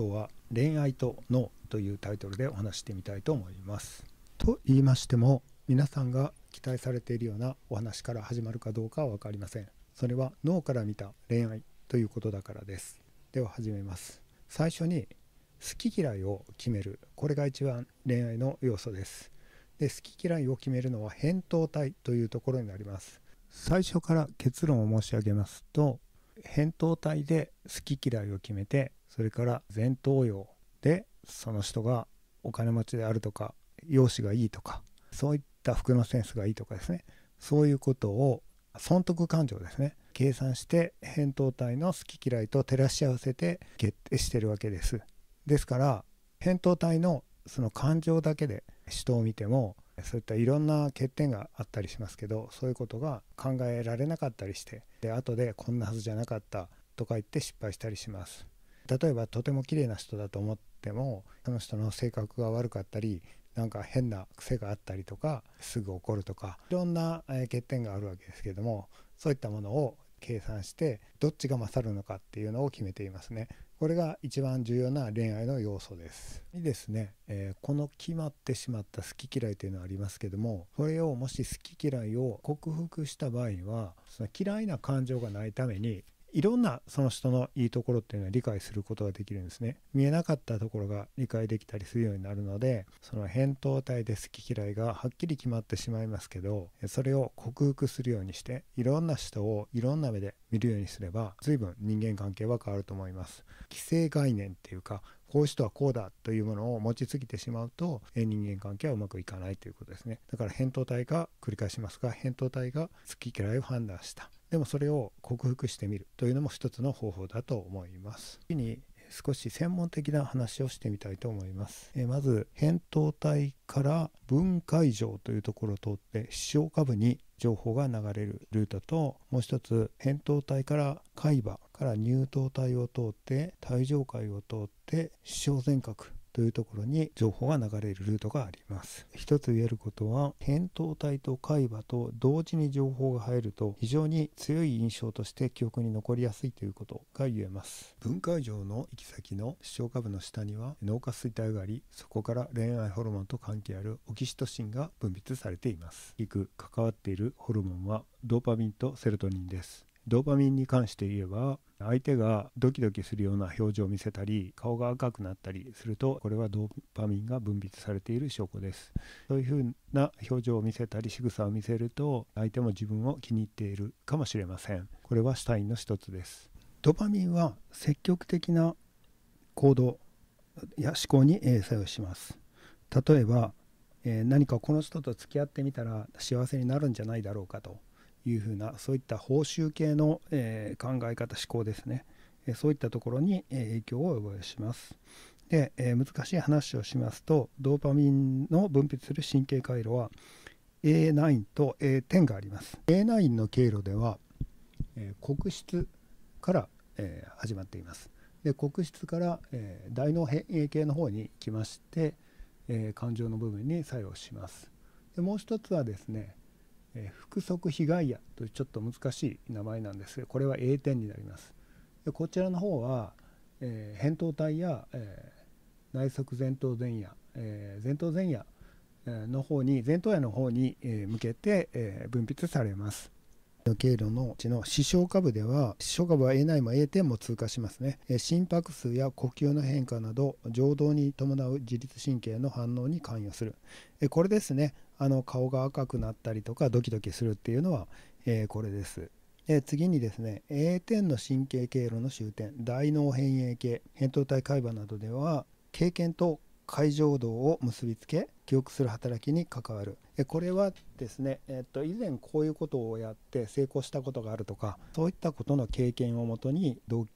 今日は「恋愛と脳」というタイトルでお話してみたいと思います。と言いましても皆さんが期待されているようなお話から始まるかどうかは分かりません。それは脳から見た恋愛ということだからです。では始めます。最初に好き嫌いを決めるこれが一番恋愛の要素です。で好き嫌いを決めるのは扁桃体というところになります。最初から結論を申し上げますと扁桃体で好き嫌いを決めてそれから前頭葉でその人がお金持ちであるとか容姿がいいとかそういった服のセンスがいいとかですねそういうことを損得感情ですね計算して扁桃体の好き嫌いと照らし合わせて決定してるわけですですから扁桃体のその感情だけで人を見てもそういったいろんな欠点があったりしますけどそういうことが考えられなかったりしてで後でこんなはずじゃなかったとか言って失敗したりします例えばとても綺麗な人だと思ってもその人の性格が悪かったりなんか変な癖があったりとかすぐ怒るとかいろんな欠点があるわけですけどもそういったものを計算してどっちが勝るのかっていうのを決めていますね。これが一番重要な恋愛の要素です。いいですね、えー、この決まってしまった好き嫌いというのはありますけどもそれをもし好き嫌いを克服した場合にはその嫌いな感情がないためにいろんなその人のいいところっていうのは理解することができるんですね。見えなかったところが理解できたりするようになるので、その扁桃体で好き嫌いがはっきり決まってしまいますけど、それを克服するようにして、いろんな人をいろんな目で見るようにすれば、随分人間関係は変わると思います。既成概念っていうか、こういう人はこうだというものを持ちすぎてしまうと人間関係はうまくいかないということですねだから扁桃体が繰り返しますが扁桃体が好き嫌いを判断したでもそれを克服してみるというのも一つの方法だと思います次に少し専門的な話をしてみたいと思います、えまず扁桃体から分解状というところを通って視床下部に情報が流れるルートともう一つ扁桃体から海馬から乳頭体を通って体上界を通って視床全角というところに情報が流れるルートがあります一つ言えることは扁桃体と海馬と同時に情報が入ると非常に強い印象として記憶に残りやすいということが言えます分解上の行き先の視床下部の下には脳下垂体がありそこから恋愛ホルモンと関係あるオキシトシンが分泌されています行く関わっているホルモンはドーパミンとセロトニンですドーパミンに関して言えば相手がドキドキするような表情を見せたり顔が赤くなったりするとこれはドーパミンが分泌されている証拠ですそういうふうな表情を見せたり仕草を見せると相手も自分を気に入っているかもしれませんこれはシュタインの一つですドーパミンは積極的な行動や思考に作用します例えばえ何かこの人と付き合ってみたら幸せになるんじゃないだろうかというふうなそういった報酬系の、えー、考え方思考ですね、えそういったところに、え影響を及ぼします。で、え難しい話をしますとドーパミンの分泌する神経回路は A9 と A10 があります A9 の経路では、え黒質から、え始まっていますで黒質から、え大脳変形系の方に来まして、え感情の部分に作用しますでもう一つはですねえー、側被害野というちょっと難しい名前なんですがこれは A 点になりますでこちらの方は、えー、扁桃体や、えー、内側前頭前野、えー、前頭前野の方に前頭野の方に向けて分泌されますの経路のうちの視床下部では、視床下部は A 内も A 点も通過しますね。心拍数や呼吸の変化など、情動に伴う自律神経の反応に関与する。これですね、あの顔が赤くなったりとか、ドキドキするっていうのは、えー、これです。次にですね A 点の神経経路の終点大脳辺縁系扁桃体海馬などでは経験と解浄度を結びつけ記憶する働きに関わるこれはですね、えっと、以前こういうことをやって成功したことがあるとかそういったことの経験をもとに動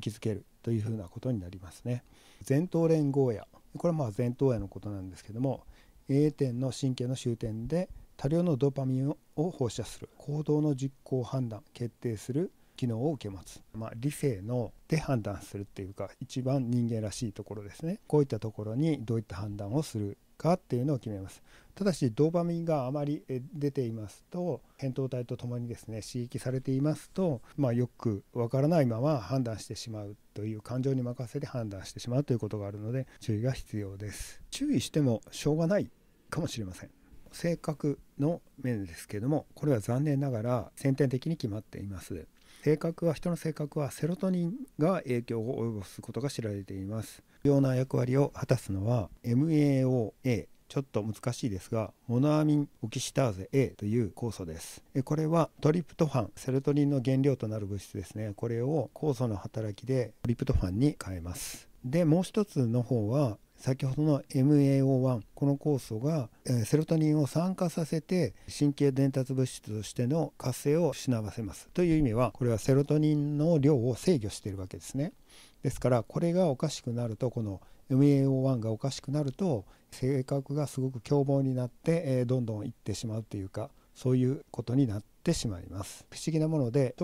機づけるというふうなことになりますね前頭連合野これはまあ前頭野のことなんですけども A 点の神経の終点で多量のドパミンを放射する行動の実行判断決定する機能を受け持つ、まあ、理性ので判断するっていうか一番人間らしいところですねこういったところにどういった判断をするかっていうのを決めますただしドーパミンがあまり出ていますと扁桃体とともにですね刺激されていますと、まあ、よくわからないまま判断してしまうという感情に任せて判断してしまうということがあるので注意が必要です注意してもしょうがないかもしれません性格の面ですけどもこれは残念ながら先天的に決まっています性格は人の性格はセロトニンが影響を及ぼすことが知られています重要な役割を果たすのは MAOA ちょっと難しいですがモノアミンオキシターゼ A という酵素ですこれはトリプトファンセロトニンの原料となる物質ですねこれを酵素の働きでトリプトファンに変えますでもう一つの方は先ほどの MAO1 この酵素がセロトニンを酸化させて神経伝達物質としての活性を失わせますという意味はこれはセロトニンの量を制御しているわけですねですからこれがおかしくなるとこの MAO1 がおかしくなると性格がすごく凶暴になってどんどんいってしまうというかそういうことになってしまいます不思議なもので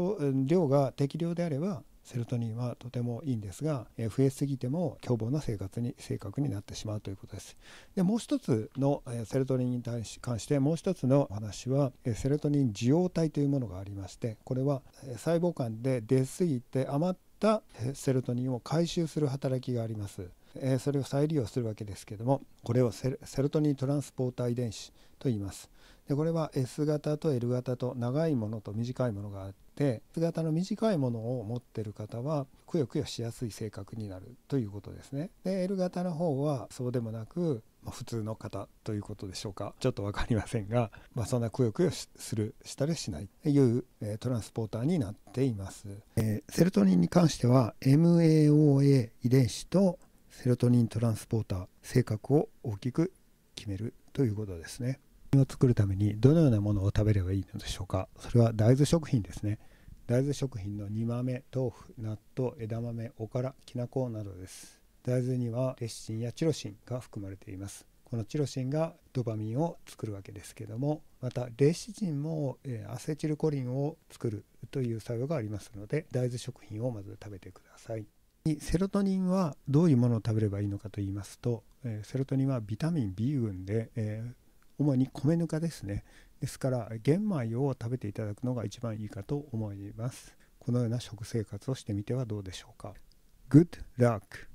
量が適量であればセロトニンはとてもいいんですが、え増えすぎても凶暴な生活に正確になってしまうということです。でもう一つの、えセロトニンに対し関してもう一つの話は、えセロトニン受容体というものがありましてこれは、え細胞間で出過ぎて余ったセロトニンを回収する働きがあります。えそれを再利用するわけですけどもこれをセロトニントランスポーター遺伝子と言います。でこれは S 型と L 型と長いものと短いものがあって S 型の短いものを持ってる方はくよくよしやすい性格になるということですね。で L 型の方はそうでもなく、まあ、普通の方ということでしょうかちょっと分かりませんが、まあ、そんなくよくよするしたりしないという、えー、トランスポーターになっています、えー、セロトニンに関しては MAOA 遺伝子とセロトニントランスポーター性格を大きく決めるということですね。を作るためにどのようなものを食べればいいのでしょうかそれは大豆食品ですね大豆食品の煮豆豆腐納豆枝豆おからきな粉などです大豆にはレシチンやチロシンが含まれていますこのチロシンがドパミンを作るわけですけどもまたレシチンもアセチルコリンを作るという作用がありますので大豆食品をまず食べてくださいセロトニンはどういうものを食べればいいのかと言いますとセロトニンはビタミン B 群で主に米ぬかですねですから玄米を食べていただくのが一番いいかと思いますこのような食生活をしてみてはどうでしょうか Good luck!